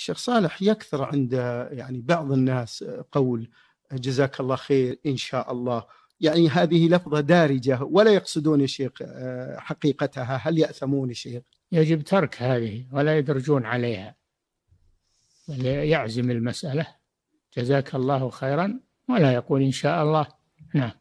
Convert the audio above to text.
الشيخ صالح يكثر عند يعني بعض الناس قول جزاك الله خير ان شاء الله يعني هذه لفظه دارجه ولا يقصدون الشيخ آه، حقيقتها هل ياثمون الشيخ؟ يجب ترك هذه ولا يدرجون عليها بل يعزم المساله جزاك الله خيرا ولا يقول ان شاء الله نعم